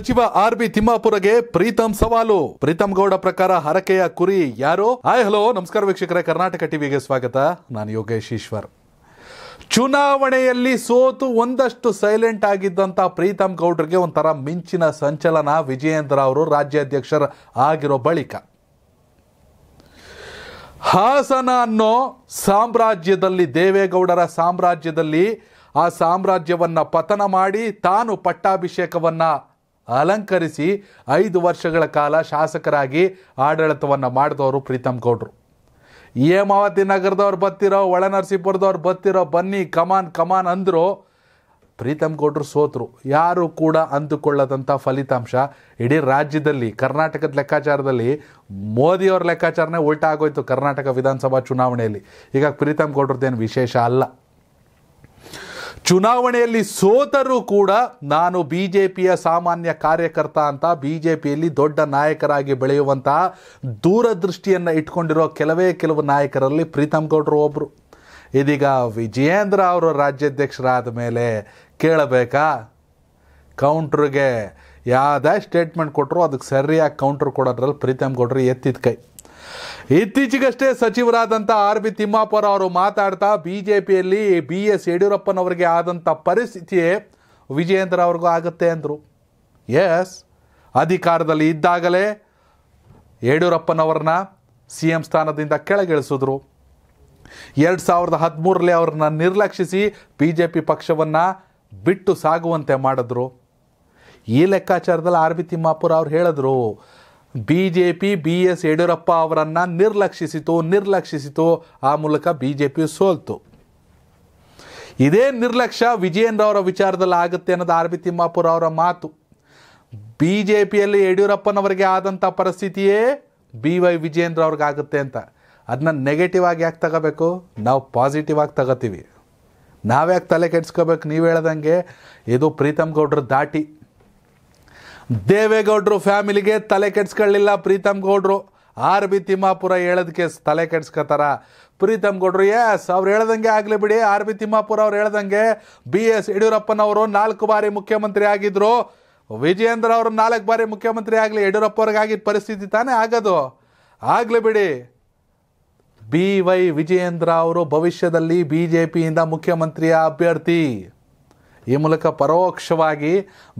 ಸಚಿವ R B ತಿಮ್ಮಾಪುರಗೆ Preetham ಸವಾಲು ಪ್ರೀತಂ ಗೌಡ ಪ್ರಕಾರ ಹರಕೆಯ ಕುರಿ ಯಾರು ಹಾಯ್ ಹಲೋ ನಮಸ್ಕಾರ ವೀಕ್ಷಕರೇ ಕರ್ನಾಟಕ ಟಿವಿಗೆ ಸ್ವಾಗತ ನಾನು ಯೋಗೇಶ್ ಈಶ್ವರ್ ಚುನಾವಣೆಯಲ್ಲಿ ಸೋತು ಒಂದಷ್ಟು ಸೈಲೆಂಟ್ ಆಗಿದ್ದಂತ ಪ್ರೀತಂ ಗೌಡ್ರಿಗೆ ಒಂಥರ ಮಿಂಚಿನ ಸಂಚಲನ ವಿಜಯೇಂದ್ರ ಅವರು ರಾಜ್ಯಾಧ್ಯಕ್ಷರ ಆಗಿರೋ ಬಳಿಕ ಹಾಸನ ಅನ್ನೋ ಸಾಮ್ರಾಜ್ಯದಲ್ಲಿ ದೇವೇಗೌಡರ ಸಾಮ್ರಾಜ್ಯದಲ್ಲಿ ಆ ಸಾಮ್ರಾಜ್ಯವನ್ನು ಪತನ ಮಾಡಿ ತಾನು ಪಟ್ಟಾಭಿಷೇಕವನ್ನು ಅಲಂಕರಿಸಿ ಐದು ವರ್ಷಗಳ ಕಾಲ ಶಾಸಕರಾಗಿ ಆಡಳಿತವನ್ನು ಮಾಡಿದವರು ಪ್ರೀತಮ್ ಗೌಡ್ರು ಹೇಮಾವತಿ ನಗರದವ್ರು ಬತ್ತಿರೋ ಒಳನರಸೀಪುರದವ್ರು ಬತ್ತಿರೋ ಬನ್ನಿ ಕಮಾನ್ ಕಮಾನ್ ಅಂದರು ಪ್ರೀತಮ್ ಗೌಡ್ರು ಸೋತರು ಯಾರು ಕೂಡ ಅಂದುಕೊಳ್ಳದಂಥ ಫಲಿತಾಂಶ ಇಡೀ ರಾಜ್ಯದಲ್ಲಿ ಕರ್ನಾಟಕದ ಲೆಕ್ಕಾಚಾರದಲ್ಲಿ ಮೋದಿಯವ್ರ ಲೆಕ್ಕಾಚಾರನೇ ಉಲ್ಟಾಗೋಯ್ತು ಕರ್ನಾಟಕ ವಿಧಾನಸಭಾ ಚುನಾವಣೆಯಲ್ಲಿ ಈಗ ಪ್ರೀತಮ್ ಗೌಡ್ರದ್ದೇನು ವಿಶೇಷ ಅಲ್ಲ ಚುನಾವಣೆಯಲ್ಲಿ ಸೋತರೂ ಕೂಡ ನಾನು ಬಿ ಜೆ ಪಿಯ ಸಾಮಾನ್ಯ ಕಾರ್ಯಕರ್ತ ಅಂತ ಬಿ ಜೆ ಪಿಯಲ್ಲಿ ದೊಡ್ಡ ನಾಯಕರಾಗಿ ಬೆಳೆಯುವಂತಹ ದೂರದೃಷ್ಟಿಯನ್ನು ಇಟ್ಕೊಂಡಿರೋ ಕೆಲವೇ ಕೆಲವು ನಾಯಕರಲ್ಲಿ ಪ್ರೀತಮ್ ಗೌಡರು ಒಬ್ಬರು ಇದೀಗ ವಿಜಯೇಂದ್ರ ಅವರು ರಾಜ್ಯಾಧ್ಯಕ್ಷರಾದ ಮೇಲೆ ಕೇಳಬೇಕಾ ಕೌಂಟ್ರಿಗೆ ಯಾವುದೇ ಸ್ಟೇಟ್ಮೆಂಟ್ ಕೊಟ್ಟರು ಅದಕ್ಕೆ ಸರಿಯಾಗಿ ಕೌಂಟ್ರ್ ಕೊಡೋದ್ರಲ್ಲಿ ಪ್ರೀತಮ್ ಗೌಡರು ಎತ್ತಿದ ಕೈ ಇತ್ತೀಚೆಗಷ್ಟೇ ಸಚಿವರಾದಂಥ ಆರ್ ಬಿ ತಿಮ್ಮಾಪುರ ಅವರು ಮಾತಾಡ್ತಾ ಬಿ ಜೆ ಪಿಯಲ್ಲಿ ಬಿ ಎಸ್ ಯಡಿಯೂರಪ್ಪನವ್ರಿಗೆ ಆದಂಥ ಪರಿಸ್ಥಿತಿ ವಿಜಯೇಂದ್ರ ಅವ್ರಿಗೂ ಆಗುತ್ತೆ ಅಂದರು ಎಸ್ ಅಧಿಕಾರದಲ್ಲಿ ಇದ್ದಾಗಲೇ ಯಡಿಯೂರಪ್ಪನವ್ರನ್ನ ಸಿ ಎಂ ಸ್ಥಾನದಿಂದ ಕೆಳಗಿಳಿಸಿದ್ರು ಎರಡು ಸಾವಿರದ ಹದಿಮೂರರಲ್ಲಿ ಅವ್ರನ್ನ ನಿರ್ಲಕ್ಷಿಸಿ ಬಿ ಜೆ ಪಿ ಪಕ್ಷವನ್ನು ಬಿಟ್ಟು ಸಾಗುವಂತೆ ಮಾಡಿದ್ರು ಈ ಲೆಕ್ಕಾಚಾರದಲ್ಲಿ ಆರ್ ಬಿ ತಿಮ್ಮಾಪುರ ಅವ್ರು ಹೇಳಿದ್ರು B J P B S Yediyurappa ಅವರನ್ನು ನಿರ್ಲಕ್ಷಿಸಿತು ನಿರ್ಲಕ್ಷಿಸಿತು ಆ ಮೂಲಕ ಬಿ ಜೆ ಪಿ ಸೋಲ್ತು ಇದೇ ನಿರ್ಲಕ್ಷ್ಯ ವಿಜಯೇಂದ್ರ ಅವರ ವಿಚಾರದಲ್ಲಿ ಆಗುತ್ತೆ ಅನ್ನೋದು ಆರ್ ಬಿ ತಿಮ್ಮಾಪುರ ಅವರ ಮಾತು ಬಿ ಜೆ ಪಿಯಲ್ಲಿ ಯಡಿಯೂರಪ್ಪನವರಿಗೆ ಆದಂಥ ಪರಿಸ್ಥಿತಿಯೇ ಬಿ ವೈ ವಿಜಯೇಂದ್ರ ಆಗುತ್ತೆ ಅಂತ ಅದನ್ನ ನೆಗೆಟಿವ್ ಆಗಿ ಯಾಕೆ ತಗೋಬೇಕು ನಾವು ಪಾಸಿಟಿವ್ ಆಗಿ ತಗೋತೀವಿ ನಾವ್ಯಾಕೆ ತಲೆ ಕೆಡ್ಸ್ಕೋಬೇಕು ನೀವು ಹೇಳ್ದಂಗೆ ಇದು ಪ್ರೀತಮ್ ಗೌಡ್ರ ದಾಟಿ ದೇವೇಗೌಡರು ಫ್ಯಾಮಿಲಿಗೆ ತಲೆ ಕೆಡ್ಸ್ಕೊಳ್ಳಿಲ್ಲ ಪ್ರೀತಮ್ ಗೌಡ್ರು ಆರ್ ಬಿ ತಿಮ್ಮಾಪುರ ಹೇಳೋದಕ್ಕೆ ತಲೆ ಕೆಡ್ಸ್ಕೋತಾರ ಪ್ರೀತಮ್ ಗೌಡ್ರು ಎಸ್ ಅವ್ರು ಹೇಳ್ದಂಗೆ ಆಗಲಿ ಬಿಡಿ ಆರ್ ಬಿ ತಿಮ್ಮಾಪುರ ಅವ್ರು ಹೇಳ್ದಂಗೆ ಬಿ ಎಸ್ ಯಡಿಯೂರಪ್ಪನವರು ನಾಲ್ಕು ಬಾರಿ ಮುಖ್ಯಮಂತ್ರಿ ಆಗಿದ್ದರು ವಿಜಯೇಂದ್ರ ಅವರು ನಾಲ್ಕು ಬಾರಿ ಮುಖ್ಯಮಂತ್ರಿ ಆಗಲಿ ಯಡಿಯೂರಪ್ಪ ಆಗಿದ್ದ ಪರಿಸ್ಥಿತಿ ತಾನೇ ಆಗೋದು ಆಗಲಿ ಬಿಡಿ ಬಿ ವೈ ವಿಜಯೇಂದ್ರ ಅವರು ಭವಿಷ್ಯದಲ್ಲಿ ಬಿ ಜೆ ಪಿಯಿಂದ ಮುಖ್ಯಮಂತ್ರಿಯ ಅಭ್ಯರ್ಥಿ ಈ ಮೂಲಕ ಪರೋಕ್ಷವಾಗಿ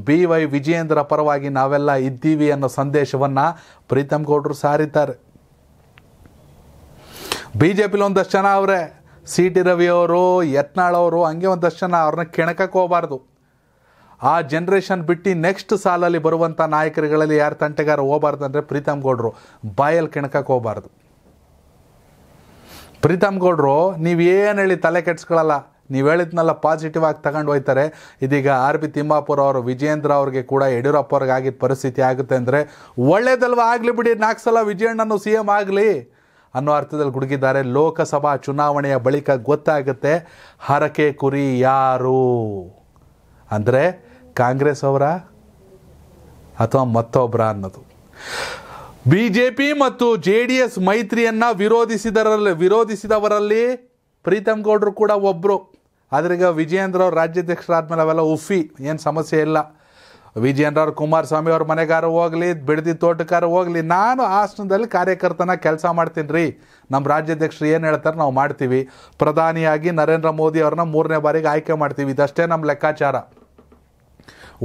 ಬಿ ವೈ ವಿಜಯೇಂದ್ರ ಪರವಾಗಿ ನಾವೆಲ್ಲ ಇದ್ದೀವಿ ಅನ್ನೋ ಸಂದೇಶವನ್ನು ಪ್ರೀತಮ್ ಗೌಡರು ಸಾರಿದ್ದಾರೆ ಬಿ ಜೆ ಪಿಲಿ ಒಂದಷ್ಟು ಜನ ಅವರೇ ಸಿ ಟಿ ರವಿಯವರು ಯತ್ನಾಳ್ ಅವರು ಹಂಗೆ ಒಂದಷ್ಟು ಜನ ಅವ್ರನ್ನ ಕೆಣಕಕ್ಕೆ ಹೋಗಬಾರ್ದು ಆ ಜನ್ರೇಷನ್ ಬಿಟ್ಟು ನೆಕ್ಸ್ಟ್ ಸಾಲಲ್ಲಿ ಬರುವಂಥ ನಾಯಕರುಗಳಲ್ಲಿ ಯಾರು ತಂಟೆಗಾರ ಹೋಗಬಾರ್ದು ಅಂದರೆ ಪ್ರೀತಮ್ ಗೌಡರು ಬಾಯಲ್ಲಿ ಕೆಣಕಕ್ಕೆ ಹೋಗಬಾರ್ದು ಪ್ರೀತಮ್ ಗೌಡರು ನೀವೇನು ಹೇಳಿ ತಲೆ ಕೆಡ್ಸ್ಕೊಳ್ಳಲ್ಲ ನೀವು ಹೇಳಿದ್ನಲ್ಲ ಪಾಸಿಟಿವ್ ಆಗಿ ತಗೊಂಡು ಹೋಯ್ತಾರೆ ಇದೀಗ ಆರ್ ಬಿ ತಿಮ್ಮಾಪುರ ಅವರು ವಿಜಯೇಂದ್ರ ಅವ್ರಿಗೆ ಕೂಡ ಯಡಿಯೂರಪ್ಪ ಅವ್ರಿಗೆ ಆಗಿದ್ದ ಪರಿಸ್ಥಿತಿ ಆಗುತ್ತೆ ಅಂದರೆ ಒಳ್ಳೇದಲ್ವ ಆಗಲಿ ಬಿಡಿ ನಾಲ್ಕು ಸಲ ವಿಜಯಣ್ಣನು ಸಿ ಎಂ ಆಗಲಿ ಅನ್ನೋ ಅರ್ಥದಲ್ಲಿ ಗುಡುಗಿದ್ದಾರೆ ಲೋಕಸಭಾ ಚುನಾವಣೆಯ ಬಳಿಕ ಗೊತ್ತಾಗುತ್ತೆ ಹರಕೆ ಕುರಿ ಯಾರು ಅಂದರೆ ಕಾಂಗ್ರೆಸ್ ಅವರ ಅಥವಾ ಮತ್ತೊಬ್ಬರ ಅನ್ನೋದು ಬಿ ಜೆ ಪಿ ಮತ್ತು ಜೆ ಡಿ ಎಸ್ ಮೈತ್ರಿಯನ್ನು ವಿರೋಧಿಸಿದರಲ್ಲಿ ವಿರೋಧಿಸಿದವರಲ್ಲಿ ಪ್ರೀತಮ್ ಗೌಡರು ಕೂಡ ಒಬ್ಬರು ಆದ್ರೀಗ ವಿಜಯೇಂದ್ರ ಅವ್ರು ರಾಜ್ಯಾಧ್ಯಕ್ಷರಾದ್ಮೇಲೆ ಅವೆಲ್ಲ ಉಫಿ ಏನು ಸಮಸ್ಯೆ ಇಲ್ಲ ವಿಜಯೇಂದ್ರ ಅವ್ರ ಕುಮಾರಸ್ವಾಮಿ ಅವ್ರ ಮನೆಗಾರ ಹೋಗಲಿ ಬಿಡದಿ ತೋಟಕಾರ ಹೋಗಲಿ ನಾನು ಆಸನದಲ್ಲಿ ಕಾರ್ಯಕರ್ತನ ಕೆಲಸ ಮಾಡ್ತೀನಿ ರೀ ನಮ್ಮ ರಾಜ್ಯಾಧ್ಯಕ್ಷರು ಏನು ಹೇಳ್ತಾರೆ ನಾವು ಮಾಡ್ತೀವಿ ಪ್ರಧಾನಿಯಾಗಿ ನರೇಂದ್ರ ಮೋದಿ ಅವ್ರನ್ನ ಮೂರನೇ ಬಾರಿಗೆ ಆಯ್ಕೆ ಮಾಡ್ತೀವಿ ಇದಷ್ಟೇ ನಮ್ಮ ಲೆಕ್ಕಾಚಾರ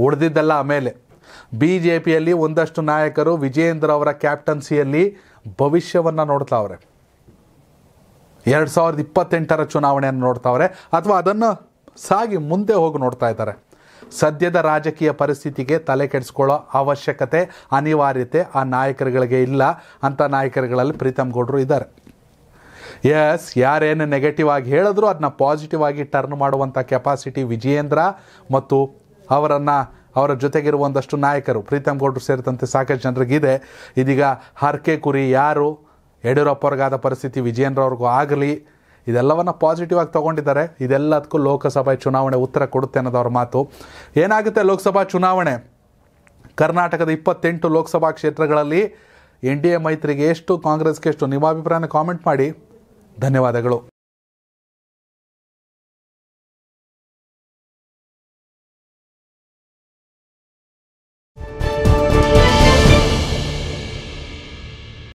ಉಳ್ದಿದ್ದೆಲ್ಲ ಆಮೇಲೆ ಬಿ ಜೆ ಪಿಯಲ್ಲಿ ಒಂದಷ್ಟು ನಾಯಕರು ವಿಜಯೇಂದ್ರ ಅವರ ಕ್ಯಾಪ್ಟನ್ಸಿಯಲ್ಲಿ ಭವಿಷ್ಯವನ್ನು ನೋಡ್ತಾವ್ರೆ ಎರಡು ಸಾವಿರದ ಇಪ್ಪತ್ತೆಂಟರ ಚುನಾವಣೆಯನ್ನು ನೋಡ್ತಾವ್ರೆ ಅಥವಾ ಅದನ್ನು ಸಾಗಿ ಮುಂದೆ ಹೋಗಿ ನೋಡ್ತಾ ಇದ್ದಾರೆ ಸದ್ಯದ ರಾಜಕೀಯ ಪರಿಸ್ಥಿತಿಗೆ ತಲೆ ಕೆಡಿಸ್ಕೊಳ್ಳೋ ಅವಶ್ಯಕತೆ ಅನಿವಾರ್ಯತೆ ಆ ನಾಯಕರುಗಳಿಗೆ ಇಲ್ಲ ಅಂಥ ನಾಯಕರುಗಳಲ್ಲಿ ಪ್ರೀತಮ್ ಗೌಡರು ಇದ್ದಾರೆ ಎಸ್ ಯಾರೇನು ನೆಗೆಟಿವ್ ಆಗಿ ಹೇಳಿದ್ರು ಅದನ್ನ ಪಾಸಿಟಿವ್ ಆಗಿ ಟರ್ನ್ ಮಾಡುವಂಥ ಕೆಪಾಸಿಟಿ ವಿಜಯೇಂದ್ರ ಮತ್ತು ಅವರನ್ನು ಅವರ ಜೊತೆಗಿರುವ ಒಂದಷ್ಟು ನಾಯಕರು ಪ್ರೀತಮ್ ಗೌಡ್ರು ಸೇರಿದಂತೆ ಸಾಕಷ್ಟು ಜನರಿಗಿದೆ ಇದೀಗ ಹರ್ಕೆ ಕುರಿ ಯಾರು ಯಡಿಯೂರಪ್ಪ ಪರಿಸ್ಥಿತಿ ವಿಜಯನ್ರವ್ರಿಗೂ ಆಗಲಿ ಇದೆಲ್ಲವನ್ನು ಪಾಸಿಟಿವ್ ಆಗಿ ತೊಗೊಂಡಿದ್ದಾರೆ ಇದೆಲ್ಲದಕ್ಕೂ ಲೋಕಸಭೆ ಚುನಾವಣೆ ಉತ್ತರ ಕೊಡುತ್ತೆ ಅನ್ನೋದು ಅವ್ರ ಮಾತು ಏನಾಗುತ್ತೆ ಲೋಕಸಭಾ ಚುನಾವಣೆ ಕರ್ನಾಟಕದ ಇಪ್ಪತ್ತೆಂಟು ಲೋಕಸಭಾ ಕ್ಷೇತ್ರಗಳಲ್ಲಿ ಎನ್ ಡಿ ಎ ಮೈತ್ರಿಗೆ ಎಷ್ಟು ಕಾಂಗ್ರೆಸ್ಗೆ ಎಷ್ಟು ನಿಮ್ಮ ಅಭಿಪ್ರಾಯನ ಕಾಮೆಂಟ್ ಮಾಡಿ ಧನ್ಯವಾದಗಳು